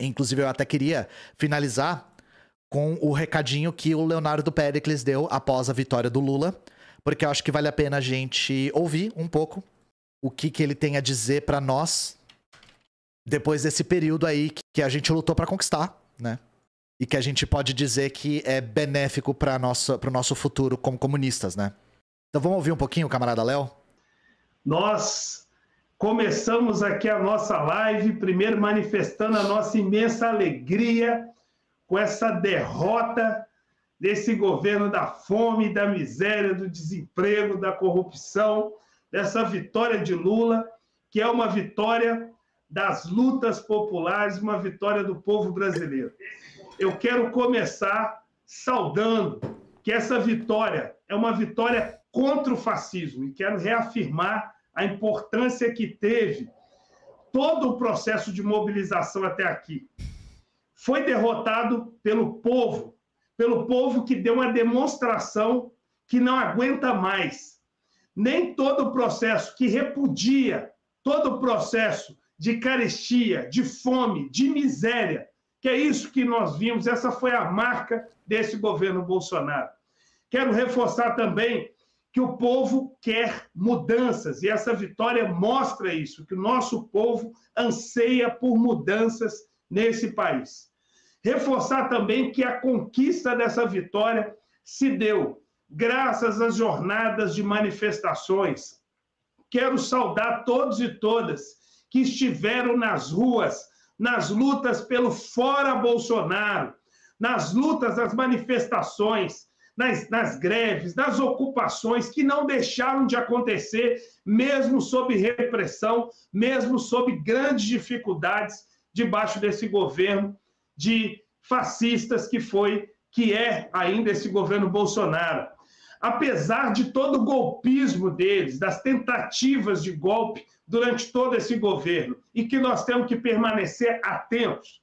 Inclusive, eu até queria finalizar com o recadinho que o Leonardo Pericles deu após a vitória do Lula, porque eu acho que vale a pena a gente ouvir um pouco o que, que ele tem a dizer para nós depois desse período aí que a gente lutou para conquistar, né? E que a gente pode dizer que é benéfico para o nosso futuro como comunistas, né? Então vamos ouvir um pouquinho, camarada Léo? Nós Começamos aqui a nossa live, primeiro manifestando a nossa imensa alegria com essa derrota desse governo da fome, da miséria, do desemprego, da corrupção, dessa vitória de Lula, que é uma vitória das lutas populares, uma vitória do povo brasileiro. Eu quero começar saudando que essa vitória é uma vitória contra o fascismo e quero reafirmar a importância que teve todo o processo de mobilização até aqui. Foi derrotado pelo povo, pelo povo que deu uma demonstração que não aguenta mais. Nem todo o processo que repudia, todo o processo de carestia, de fome, de miséria, que é isso que nós vimos, essa foi a marca desse governo Bolsonaro. Quero reforçar também que o povo quer mudanças e essa vitória mostra isso, que o nosso povo anseia por mudanças nesse país. Reforçar também que a conquista dessa vitória se deu graças às jornadas de manifestações. Quero saudar todos e todas que estiveram nas ruas, nas lutas pelo fora Bolsonaro, nas lutas, nas manifestações, nas, nas greves, nas ocupações que não deixaram de acontecer, mesmo sob repressão, mesmo sob grandes dificuldades debaixo desse governo de fascistas que foi, que é ainda esse governo Bolsonaro. Apesar de todo o golpismo deles, das tentativas de golpe durante todo esse governo, e que nós temos que permanecer atentos,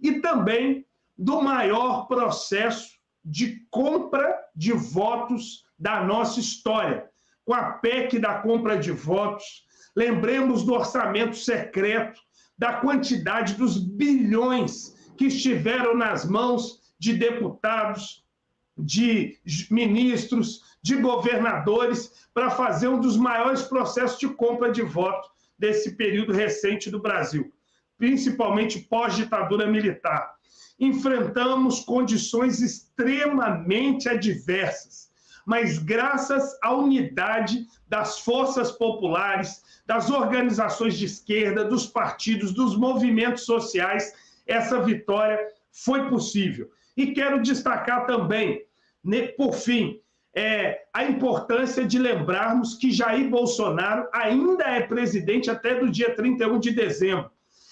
e também do maior processo de compra de votos da nossa história, com a PEC da compra de votos. Lembremos do orçamento secreto, da quantidade dos bilhões que estiveram nas mãos de deputados, de ministros, de governadores, para fazer um dos maiores processos de compra de votos desse período recente do Brasil, principalmente pós-ditadura militar enfrentamos condições extremamente adversas, mas graças à unidade das forças populares, das organizações de esquerda, dos partidos, dos movimentos sociais, essa vitória foi possível. E quero destacar também, né, por fim, é, a importância de lembrarmos que Jair Bolsonaro ainda é presidente até do dia 31 de dezembro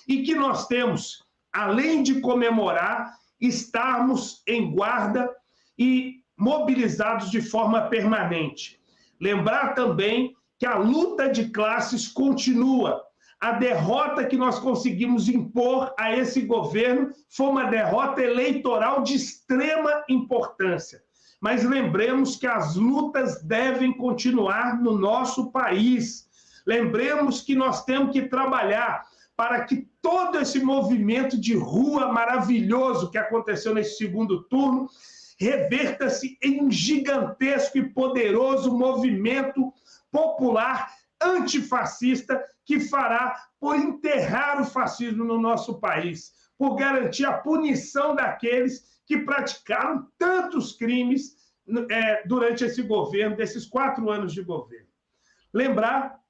e que nós temos além de comemorar, estarmos em guarda e mobilizados de forma permanente. Lembrar também que a luta de classes continua. A derrota que nós conseguimos impor a esse governo foi uma derrota eleitoral de extrema importância. Mas lembremos que as lutas devem continuar no nosso país. Lembremos que nós temos que trabalhar para que todo esse movimento de rua maravilhoso que aconteceu nesse segundo turno reverta-se em um gigantesco e poderoso movimento popular antifascista que fará por enterrar o fascismo no nosso país, por garantir a punição daqueles que praticaram tantos crimes é, durante esse governo, desses quatro anos de governo. Lembrar,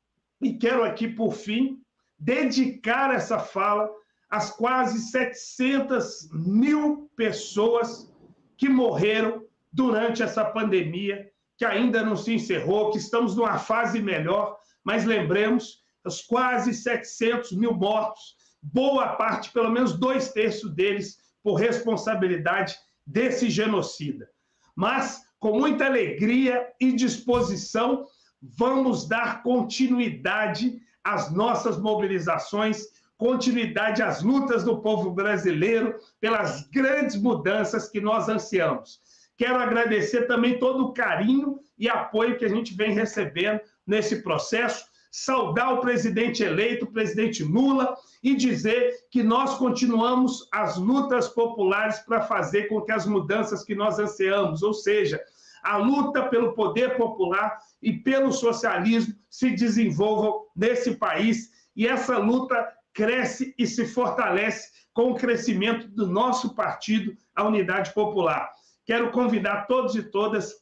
e quero aqui, por fim, dedicar essa fala às quase 700 mil pessoas que morreram durante essa pandemia, que ainda não se encerrou, que estamos numa fase melhor, mas lembremos, os quase 700 mil mortos, boa parte, pelo menos dois terços deles, por responsabilidade desse genocida. Mas, com muita alegria e disposição, vamos dar continuidade as nossas mobilizações, continuidade às lutas do povo brasileiro pelas grandes mudanças que nós ansiamos. Quero agradecer também todo o carinho e apoio que a gente vem recebendo nesse processo, saudar o presidente eleito, o presidente Lula, e dizer que nós continuamos as lutas populares para fazer com que as mudanças que nós ansiamos, ou seja, a luta pelo poder popular e pelo socialismo se desenvolvam nesse país. E essa luta cresce e se fortalece com o crescimento do nosso partido, a Unidade Popular. Quero convidar todos e todas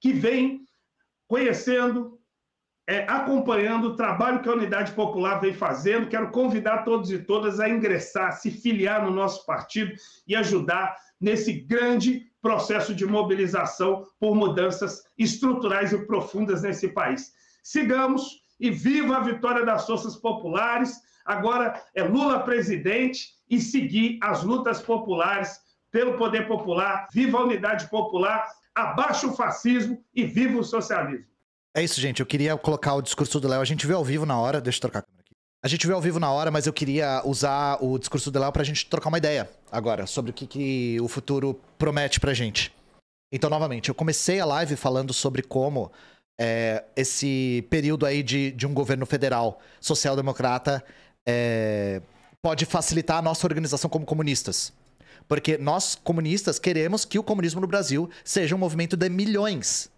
que vêm conhecendo, é, acompanhando o trabalho que a Unidade Popular vem fazendo. Quero convidar todos e todas a ingressar, se filiar no nosso partido e ajudar nesse grande processo de mobilização por mudanças estruturais e profundas nesse país. Sigamos e viva a vitória das forças populares. Agora é Lula presidente e seguir as lutas populares pelo poder popular. Viva a unidade popular, abaixa o fascismo e viva o socialismo. É isso, gente. Eu queria colocar o discurso do Léo. A gente vê ao vivo na hora. Deixa eu trocar. A gente vê ao vivo na hora, mas eu queria usar o discurso para pra gente trocar uma ideia agora sobre o que, que o futuro promete pra gente. Então, novamente, eu comecei a live falando sobre como é, esse período aí de, de um governo federal social-democrata é, pode facilitar a nossa organização como comunistas. Porque nós, comunistas, queremos que o comunismo no Brasil seja um movimento de milhões.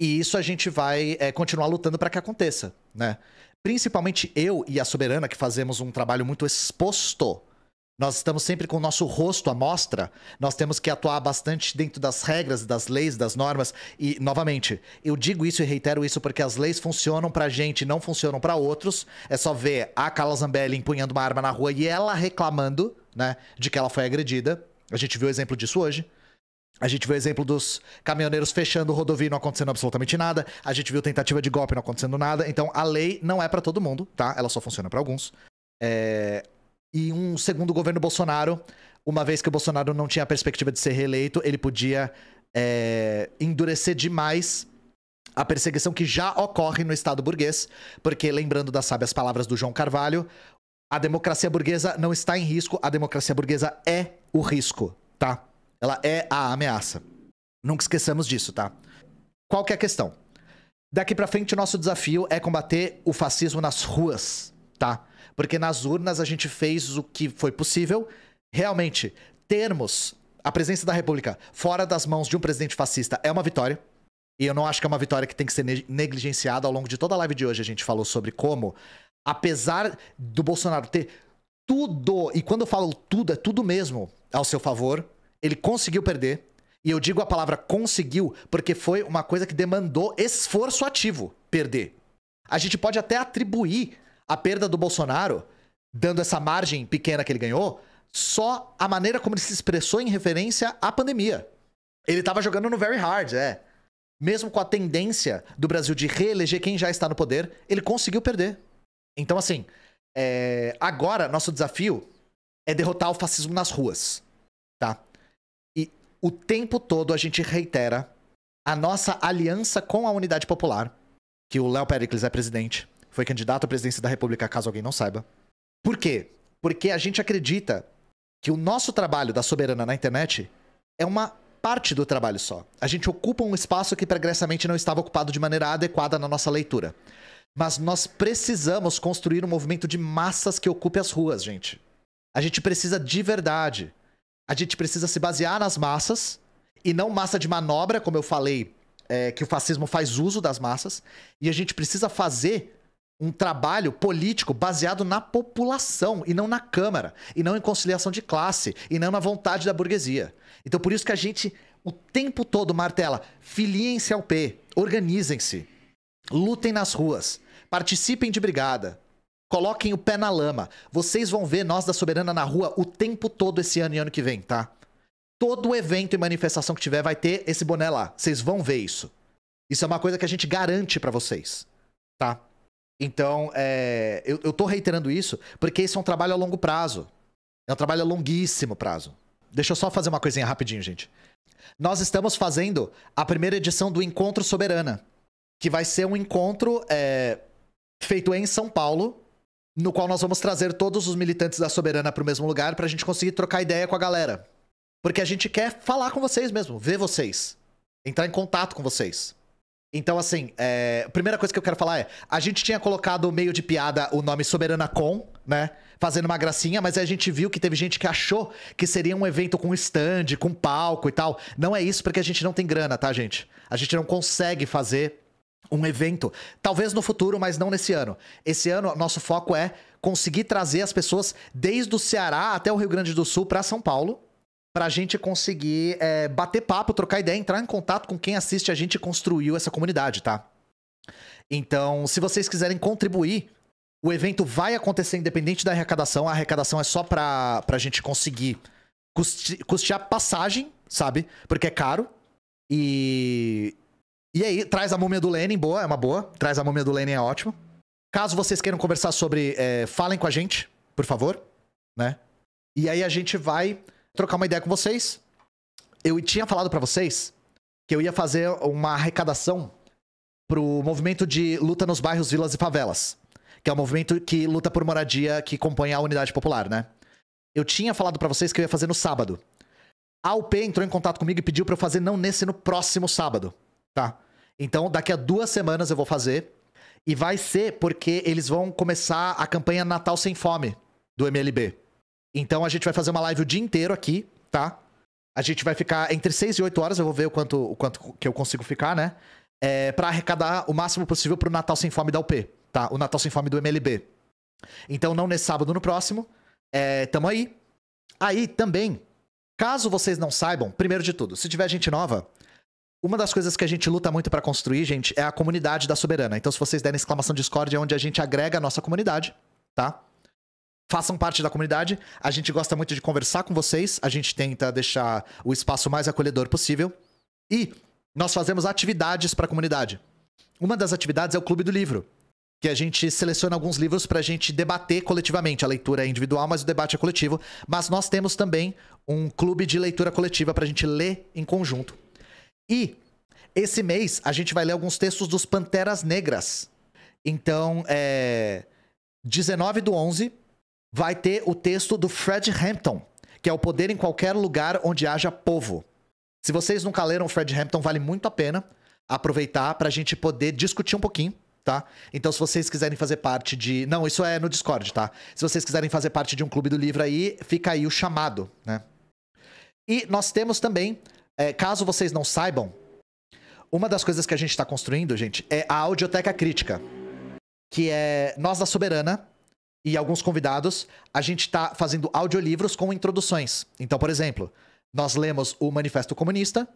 E isso a gente vai é, continuar lutando para que aconteça, né? principalmente eu e a Soberana, que fazemos um trabalho muito exposto, nós estamos sempre com o nosso rosto à mostra, nós temos que atuar bastante dentro das regras, das leis, das normas. E, novamente, eu digo isso e reitero isso porque as leis funcionam pra gente, não funcionam para outros. É só ver a Carla Zambelli empunhando uma arma na rua e ela reclamando, né, de que ela foi agredida. A gente viu o exemplo disso hoje. A gente viu o exemplo dos caminhoneiros fechando rodovia e não acontecendo absolutamente nada. A gente viu tentativa de golpe não acontecendo nada. Então, a lei não é para todo mundo, tá? Ela só funciona para alguns. É... E um segundo governo Bolsonaro, uma vez que o Bolsonaro não tinha a perspectiva de ser reeleito, ele podia é... endurecer demais a perseguição que já ocorre no Estado burguês. Porque, lembrando das sábias palavras do João Carvalho, a democracia burguesa não está em risco, a democracia burguesa é o risco, tá? Ela é a ameaça. Nunca esqueçamos disso, tá? Qual que é a questão? Daqui para frente, o nosso desafio é combater o fascismo nas ruas, tá? Porque nas urnas a gente fez o que foi possível. Realmente, termos a presença da República fora das mãos de um presidente fascista é uma vitória. E eu não acho que é uma vitória que tem que ser negligenciada. Ao longo de toda a live de hoje, a gente falou sobre como, apesar do Bolsonaro ter tudo, e quando eu falo tudo, é tudo mesmo ao seu favor, ele conseguiu perder. E eu digo a palavra conseguiu porque foi uma coisa que demandou esforço ativo perder. A gente pode até atribuir a perda do Bolsonaro, dando essa margem pequena que ele ganhou, só a maneira como ele se expressou em referência à pandemia. Ele estava jogando no very hard, é. Mesmo com a tendência do Brasil de reeleger quem já está no poder, ele conseguiu perder. Então, assim, é... agora nosso desafio é derrotar o fascismo nas ruas o tempo todo a gente reitera a nossa aliança com a Unidade Popular, que o Léo Pericles é presidente, foi candidato à presidência da República, caso alguém não saiba. Por quê? Porque a gente acredita que o nosso trabalho da soberana na internet é uma parte do trabalho só. A gente ocupa um espaço que progressivamente não estava ocupado de maneira adequada na nossa leitura. Mas nós precisamos construir um movimento de massas que ocupe as ruas, gente. A gente precisa de verdade a gente precisa se basear nas massas e não massa de manobra, como eu falei, é, que o fascismo faz uso das massas. E a gente precisa fazer um trabalho político baseado na população e não na Câmara, e não em conciliação de classe, e não na vontade da burguesia. Então, por isso que a gente o tempo todo martela: filiem-se ao P, organizem-se, lutem nas ruas, participem de brigada. Coloquem o pé na lama. Vocês vão ver nós da Soberana na rua o tempo todo esse ano e ano que vem, tá? Todo evento e manifestação que tiver vai ter esse boné lá. Vocês vão ver isso. Isso é uma coisa que a gente garante para vocês, tá? Então, é... eu, eu tô reiterando isso porque esse é um trabalho a longo prazo. É um trabalho a longuíssimo prazo. Deixa eu só fazer uma coisinha rapidinho, gente. Nós estamos fazendo a primeira edição do Encontro Soberana, que vai ser um encontro é... feito em São Paulo no qual nós vamos trazer todos os militantes da Soberana para o mesmo lugar para a gente conseguir trocar ideia com a galera. Porque a gente quer falar com vocês mesmo, ver vocês, entrar em contato com vocês. Então, assim, é... a primeira coisa que eu quero falar é: a gente tinha colocado meio de piada o nome Soberana Com, né? Fazendo uma gracinha, mas aí a gente viu que teve gente que achou que seria um evento com stand, com palco e tal. Não é isso porque a gente não tem grana, tá, gente? A gente não consegue fazer um evento. Talvez no futuro, mas não nesse ano. Esse ano, nosso foco é conseguir trazer as pessoas desde o Ceará até o Rio Grande do Sul para São Paulo. Pra gente conseguir é, bater papo, trocar ideia, entrar em contato com quem assiste a gente construiu essa comunidade, tá? Então, se vocês quiserem contribuir, o evento vai acontecer independente da arrecadação. A arrecadação é só pra, pra gente conseguir custe, custear passagem, sabe? Porque é caro. E, e aí, traz a múmia do Lenin, boa, é uma boa. Traz a múmia do Lenin, é ótimo. Caso vocês queiram conversar sobre, é, falem com a gente, por favor, né? E aí a gente vai trocar uma ideia com vocês. Eu tinha falado para vocês que eu ia fazer uma arrecadação pro movimento de luta nos bairros, vilas e favelas, que é o um movimento que luta por moradia que acompanha a unidade popular, né? Eu tinha falado para vocês que eu ia fazer no sábado. A UP entrou em contato comigo e pediu para eu fazer não nesse no próximo sábado. Tá. Então, daqui a duas semanas eu vou fazer. E vai ser porque eles vão começar a campanha Natal Sem Fome do MLB. Então a gente vai fazer uma live o dia inteiro aqui, tá? A gente vai ficar entre 6 e 8 horas, eu vou ver o quanto, o quanto que eu consigo ficar, né? É, para arrecadar o máximo possível pro Natal Sem Fome da UP, tá? O Natal Sem Fome do MLB. Então não nesse sábado, no próximo. É, tamo aí. Aí também, caso vocês não saibam, primeiro de tudo, se tiver gente nova, uma das coisas que a gente luta muito para construir, gente, é a comunidade da Soberana. Então, se vocês derem exclamação Discord, é onde a gente agrega a nossa comunidade, tá? Façam parte da comunidade. A gente gosta muito de conversar com vocês. A gente tenta deixar o espaço mais acolhedor possível. E nós fazemos atividades para a comunidade. Uma das atividades é o Clube do Livro, que a gente seleciona alguns livros para a gente debater coletivamente. A leitura é individual, mas o debate é coletivo. Mas nós temos também um clube de leitura coletiva para a gente ler em conjunto. E esse mês a gente vai ler alguns textos dos Panteras Negras. Então, é, 19 do 11 vai ter o texto do Fred Hampton, que é o poder em qualquer lugar onde haja povo. Se vocês nunca leram Fred Hampton, vale muito a pena aproveitar para a gente poder discutir um pouquinho, tá? Então, se vocês quiserem fazer parte de. Não, isso é no Discord, tá? Se vocês quiserem fazer parte de um clube do livro aí, fica aí o chamado, né? E nós temos também é, caso vocês não saibam, uma das coisas que a gente está construindo, gente, é a Audioteca Crítica, que é nós da Soberana e alguns convidados, a gente está fazendo audiolivros com introduções. Então, por exemplo, nós lemos o Manifesto Comunista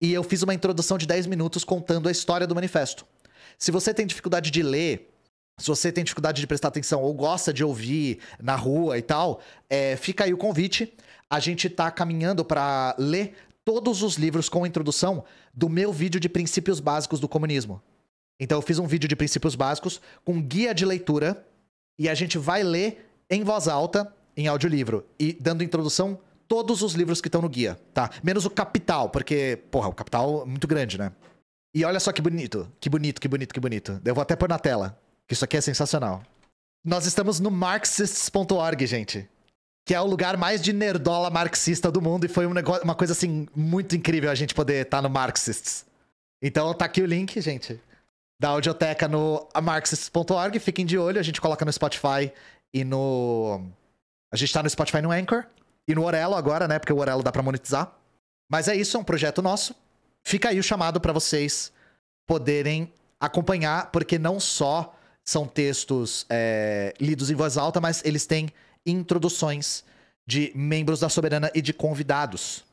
e eu fiz uma introdução de 10 minutos contando a história do manifesto. Se você tem dificuldade de ler, se você tem dificuldade de prestar atenção ou gosta de ouvir na rua e tal, é, fica aí o convite. A gente está caminhando para ler todos os livros com introdução do meu vídeo de princípios básicos do comunismo. Então eu fiz um vídeo de princípios básicos com guia de leitura e a gente vai ler em voz alta em audiolivro e dando introdução todos os livros que estão no guia, tá? Menos o Capital, porque, porra, o Capital é muito grande, né? E olha só que bonito, que bonito, que bonito, que bonito. Eu vou até pôr na tela, que isso aqui é sensacional. Nós estamos no marxists.org, gente que é o lugar mais de nerdola marxista do mundo e foi um negócio, uma coisa assim muito incrível a gente poder estar tá no Marxists. Então tá aqui o link, gente, da audioteca no marxists.org, fiquem de olho, a gente coloca no Spotify e no a gente tá no Spotify no Anchor e no Orelo agora, né, porque o Orelo dá para monetizar. Mas é isso, é um projeto nosso. Fica aí o chamado para vocês poderem acompanhar, porque não só são textos é, lidos em voz alta, mas eles têm introduções de membros da Soberana e de convidados.